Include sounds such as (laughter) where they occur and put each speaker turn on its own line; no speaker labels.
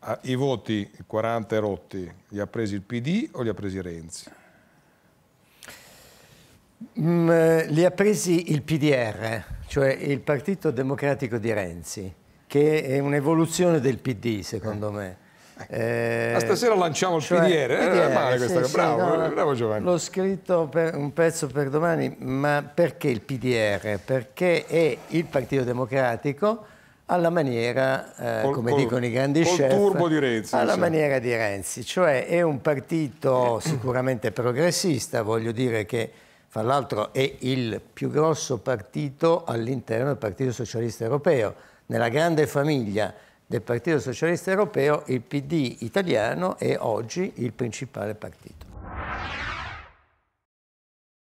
Ah, I voti 40 rotti li ha presi il PD o li ha presi Renzi?
Mm, eh, li ha presi il PDR, cioè il Partito Democratico di Renzi, che è un'evoluzione del PD secondo me. Ecco. Eh, ah, stasera
lanciamo il cioè, PDR, PDR eh, ah, male questa, sì, bravo, no, bravo Giovanni.
L'ho scritto per un pezzo per domani, ma perché il PDR? Perché è il Partito Democratico alla maniera, eh, col, come col, dicono i grandi chef, turbo di Renzi, alla cioè. maniera di Renzi, cioè è un partito (clears throat) sicuramente progressista, voglio dire che fra l'altro è il più grosso partito all'interno del Partito Socialista Europeo, nella grande famiglia del Partito Socialista Europeo il PD italiano è oggi il principale partito.